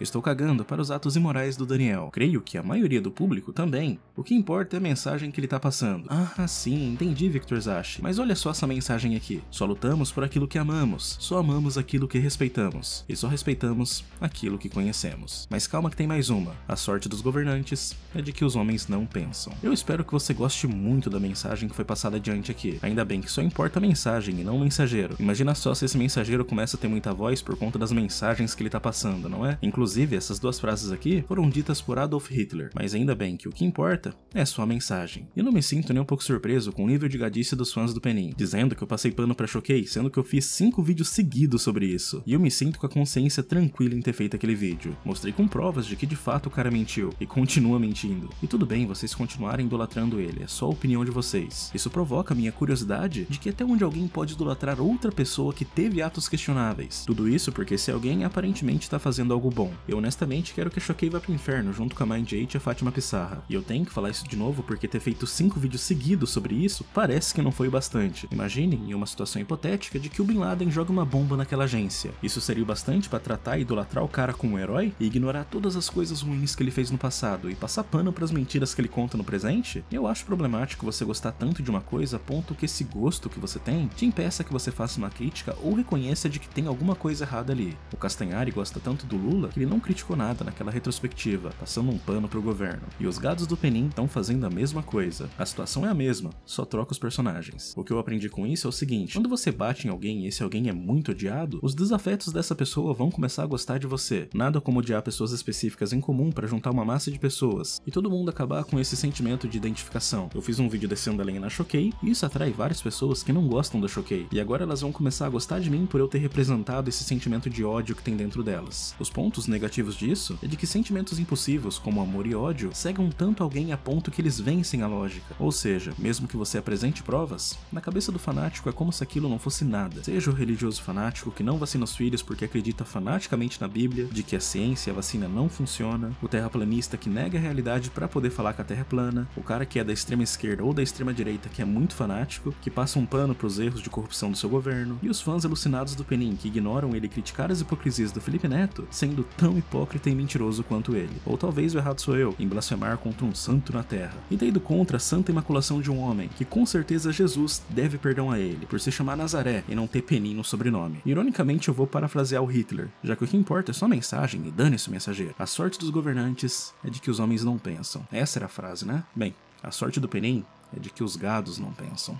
Estou cagando para os atos imorais do Daniel. Creio que a maioria do público também. O que importa é a mensagem que ele tá passando. Ah, sim, entendi, Victor Zashi. Mas olha só essa mensagem aqui. Só lutamos por aquilo que amamos. Só amamos aquilo que respeitamos. E só respeitamos aquilo que conhecemos. Mas calma que tem mais uma. A sorte dos governantes é de que os homens não pensam. Eu espero que você goste muito da mensagem que foi passada adiante aqui. Ainda bem que só importa a mensagem e não o mensageiro. Imagina só se esse mensageiro começa a ter muita voz por conta das mensagens que ele tá passando, não é? Inclusive Inclusive, essas duas frases aqui foram ditas por Adolf Hitler, mas ainda bem que o que importa é sua mensagem. E não me sinto nem um pouco surpreso com o nível de gadice dos fãs do Penin, dizendo que eu passei pano pra Choquei, sendo que eu fiz cinco vídeos seguidos sobre isso. E eu me sinto com a consciência tranquila em ter feito aquele vídeo. Mostrei com provas de que de fato o cara mentiu, e continua mentindo. E tudo bem vocês continuarem idolatrando ele, é só a opinião de vocês. Isso provoca minha curiosidade de que até onde alguém pode idolatrar outra pessoa que teve atos questionáveis. Tudo isso porque se alguém aparentemente está fazendo algo bom. Eu honestamente quero que a Choquei vá pro inferno junto com a Mind 8 e a Fátima Pissarra. E eu tenho que falar isso de novo porque ter feito 5 vídeos seguidos sobre isso parece que não foi o bastante. Imaginem, em uma situação hipotética, de que o Bin Laden joga uma bomba naquela agência. Isso seria o bastante para tratar e idolatrar o cara como um herói e ignorar todas as coisas ruins que ele fez no passado e passar pano para as mentiras que ele conta no presente? Eu acho problemático você gostar tanto de uma coisa a ponto que esse gosto que você tem te impeça que você faça uma crítica ou reconheça de que tem alguma coisa errada ali. O Castanhari gosta tanto do Lula que ele não criticou nada naquela retrospectiva, passando um pano pro governo. E os gados do Penin estão fazendo a mesma coisa. A situação é a mesma, só troca os personagens. O que eu aprendi com isso é o seguinte: quando você bate em alguém e esse alguém é muito odiado, os desafetos dessa pessoa vão começar a gostar de você. Nada como odiar pessoas específicas em comum para juntar uma massa de pessoas e todo mundo acabar com esse sentimento de identificação. Eu fiz um vídeo descendo a lenha na Choquei e isso atrai várias pessoas que não gostam da Choquei e agora elas vão começar a gostar de mim por eu ter representado esse sentimento de ódio que tem dentro delas. Os pontos negativos disso é de que sentimentos impossíveis como amor e ódio, cegam tanto alguém a ponto que eles vencem a lógica. Ou seja, mesmo que você apresente provas, na cabeça do fanático é como se aquilo não fosse nada. Seja o religioso fanático que não vacina os filhos porque acredita fanaticamente na Bíblia, de que a ciência e a vacina não funciona, o terraplanista que nega a realidade para poder falar que a Terra é plana, o cara que é da extrema esquerda ou da extrema direita que é muito fanático, que passa um pano pros erros de corrupção do seu governo, e os fãs alucinados do Penin que ignoram ele criticar as hipocrisias do Felipe Neto, sendo tão hipócrita e mentiroso quanto ele. Ou talvez o errado sou eu, em blasfemar contra um santo na terra. E ter contra a santa imaculação de um homem, que com certeza Jesus deve perdão a ele, por se chamar Nazaré e não ter Penin no sobrenome. Ironicamente, eu vou parafrasear o Hitler, já que o que importa é só a mensagem e dane-se o mensageiro. A sorte dos governantes é de que os homens não pensam. Essa era a frase, né? Bem, a sorte do Penin é de que os gados não pensam.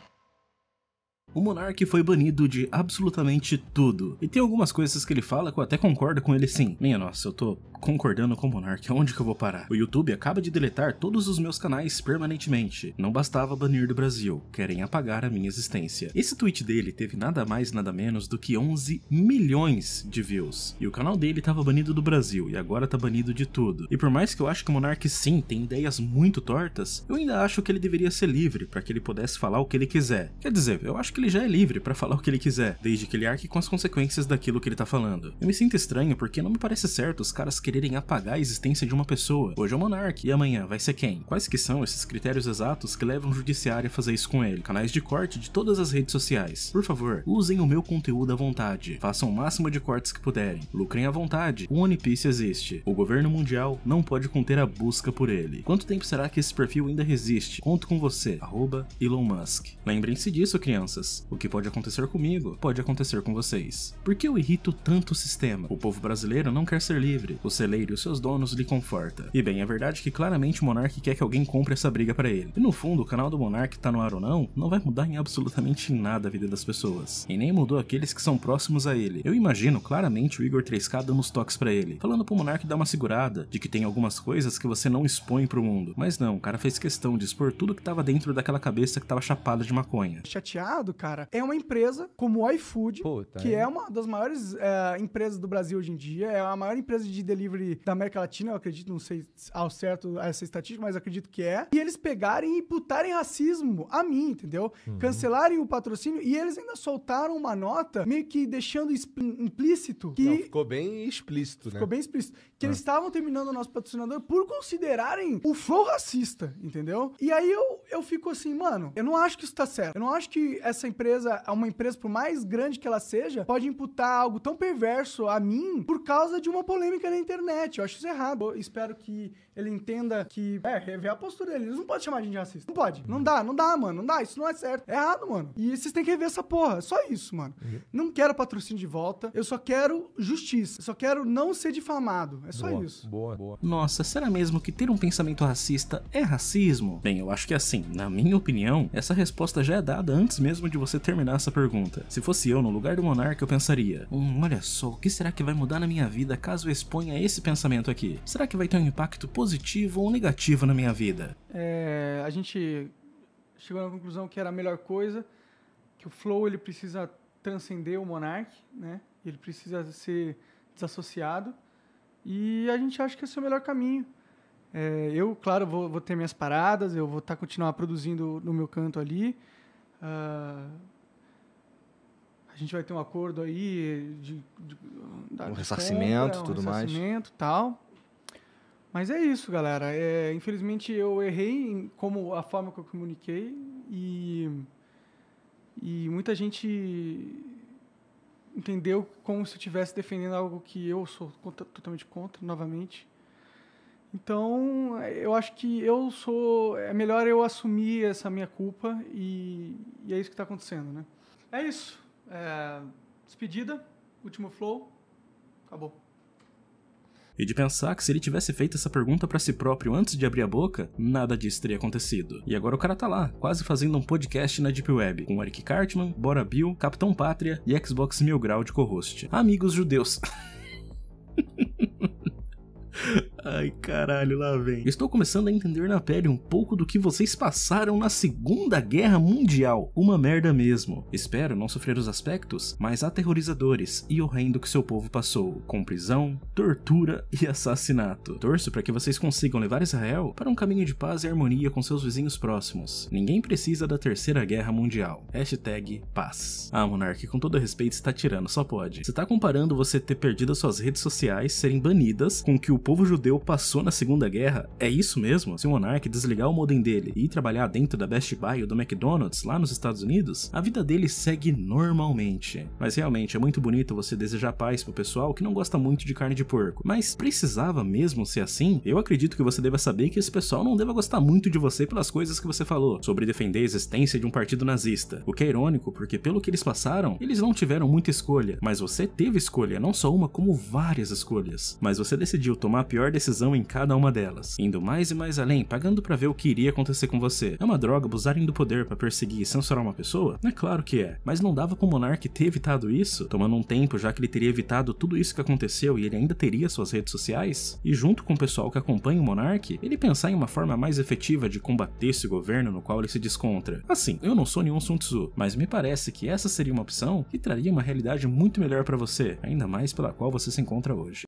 O Monarque foi banido de absolutamente tudo. E tem algumas coisas que ele fala que eu até concordo com ele sim. Minha nossa, eu tô concordando com o Monark, onde que eu vou parar? O YouTube acaba de deletar todos os meus canais permanentemente. Não bastava banir do Brasil, querem apagar a minha existência. Esse tweet dele teve nada mais nada menos do que 11 milhões de views. E o canal dele tava banido do Brasil e agora tá banido de tudo. E por mais que eu acho que o Monark sim tem ideias muito tortas, eu ainda acho que ele deveria ser livre para que ele pudesse falar o que ele quiser. Quer dizer, eu acho que ele já é livre para falar o que ele quiser, desde que ele arque com as consequências daquilo que ele tá falando. Eu me sinto estranho porque não me parece certo os caras quererem apagar a existência de uma pessoa. Hoje é o Monark e amanhã vai ser quem? Quais que são esses critérios exatos que levam o judiciário a fazer isso com ele? Canais de corte de todas as redes sociais. Por favor, usem o meu conteúdo à vontade. Façam o máximo de cortes que puderem. Lucrem à vontade. O One Piece existe. O governo mundial não pode conter a busca por ele. Quanto tempo será que esse perfil ainda resiste? Conto com você, arroba Elon Musk. Lembrem-se disso, crianças. O que pode acontecer comigo, pode acontecer com vocês. Por que eu irrito tanto o sistema? O povo brasileiro não quer ser livre. O celeiro e os seus donos lhe conforta. E bem, é verdade que claramente o Monark quer que alguém compre essa briga para ele. E no fundo, o canal do Monark tá no ar ou não, não vai mudar em absolutamente nada a vida das pessoas. E nem mudou aqueles que são próximos a ele. Eu imagino claramente o Igor 3K dando os toques para ele, falando pro Monark dar uma segurada, de que tem algumas coisas que você não expõe pro mundo. Mas não, o cara fez questão de expor tudo que tava dentro daquela cabeça que tava chapada de maconha. Chateado, cara, é uma empresa como o iFood, Puta, que é. é uma das maiores é, empresas do Brasil hoje em dia, é a maior empresa de delivery da América Latina, eu acredito, não sei ao certo essa estatística, mas acredito que é. E eles pegarem e putarem racismo a mim, entendeu? Uhum. Cancelarem o patrocínio e eles ainda soltaram uma nota meio que deixando implícito que. Não, ficou bem explícito, ficou né? Ficou bem explícito. Que ah. eles estavam terminando o nosso patrocinador por considerarem o flow racista, entendeu? E aí eu, eu fico assim, mano, eu não acho que isso tá certo. Eu não acho que essa empresa, uma empresa, por mais grande que ela seja, pode imputar algo tão perverso a mim por causa de uma polêmica na internet. Eu acho isso errado. Eu espero que ele entenda que, é, rever a postura dele. Eles não podem chamar a gente de racista. Não pode. Não dá, não dá, mano. Não dá, isso não é certo. É errado, mano. E vocês têm que rever essa porra. só isso, mano. Uhum. Não quero patrocínio de volta. Eu só quero justiça. Eu só quero não ser difamado. É só boa, isso. Boa, boa. Nossa, será mesmo que ter um pensamento racista é racismo? Bem, eu acho que é assim, na minha opinião, essa resposta já é dada antes mesmo de você terminar essa pergunta. Se fosse eu no lugar do monarca, eu pensaria: hum, olha só, o que será que vai mudar na minha vida caso eu exponha esse pensamento aqui? Será que vai ter um impacto positivo? positivo ou negativo na minha vida? É, a gente chegou na conclusão que era a melhor coisa, que o flow ele precisa transcender o monarque, né? Ele precisa ser desassociado e a gente acha que esse é o melhor caminho. É, eu, claro, vou, vou, ter minhas paradas, eu vou estar tá, continuar produzindo no meu canto ali. Uh, a gente vai ter um acordo aí de, de, de um ressarcimento, compra, um ressarcimento, mais. tal. Mas é isso, galera. É, infelizmente eu errei em como a forma que eu comuniquei e e muita gente entendeu como se eu estivesse defendendo algo que eu sou contra, totalmente contra, novamente. Então, eu acho que eu sou. É melhor eu assumir essa minha culpa e, e é isso que está acontecendo, né? É isso. É, despedida, último flow, acabou. E de pensar que se ele tivesse feito essa pergunta para si próprio antes de abrir a boca, nada disso teria acontecido. E agora o cara tá lá, quase fazendo um podcast na Deep Web, com Eric Cartman, Bora Bill, Capitão Pátria e Xbox Mil Grau de co-host. Amigos judeus. Ai, caralho, lá vem. Estou começando a entender na pele um pouco do que vocês passaram na Segunda Guerra Mundial. Uma merda mesmo. Espero não sofrer os aspectos mais aterrorizadores e horrendo que seu povo passou, com prisão, tortura e assassinato. Torço para que vocês consigam levar Israel para um caminho de paz e harmonia com seus vizinhos próximos. Ninguém precisa da Terceira Guerra Mundial. Hashtag paz. Ah, Monark, com todo respeito, está tirando, só pode. Você está comparando você ter perdido as suas redes sociais, serem banidas, com que o povo judeu europeu passou na Segunda Guerra. É isso mesmo? Se o Monark desligar o modem dele e ir trabalhar dentro da Best Buy ou do McDonald's lá nos Estados Unidos, a vida dele segue normalmente. Mas realmente é muito bonito você desejar paz pro pessoal que não gosta muito de carne de porco. Mas precisava mesmo ser assim? Eu acredito que você deva saber que esse pessoal não deva gostar muito de você pelas coisas que você falou sobre defender a existência de um partido nazista. O que é irônico, porque pelo que eles passaram, eles não tiveram muita escolha. Mas você teve escolha, não só uma, como várias escolhas. Mas você decidiu tomar a pior decisão precisão em cada uma delas, indo mais e mais além, pagando para ver o que iria acontecer com você. É uma droga abusarem do poder para perseguir e censurar uma pessoa? É claro que é, mas não dava pro Monark ter evitado isso, tomando um tempo já que ele teria evitado tudo isso que aconteceu e ele ainda teria suas redes sociais? E junto com o pessoal que acompanha o Monark, ele pensar em uma forma mais efetiva de combater esse governo no qual ele se descontra. Assim, eu não sou nenhum Sun Tzu, mas me parece que essa seria uma opção que traria uma realidade muito melhor para você, ainda mais pela qual você se encontra hoje.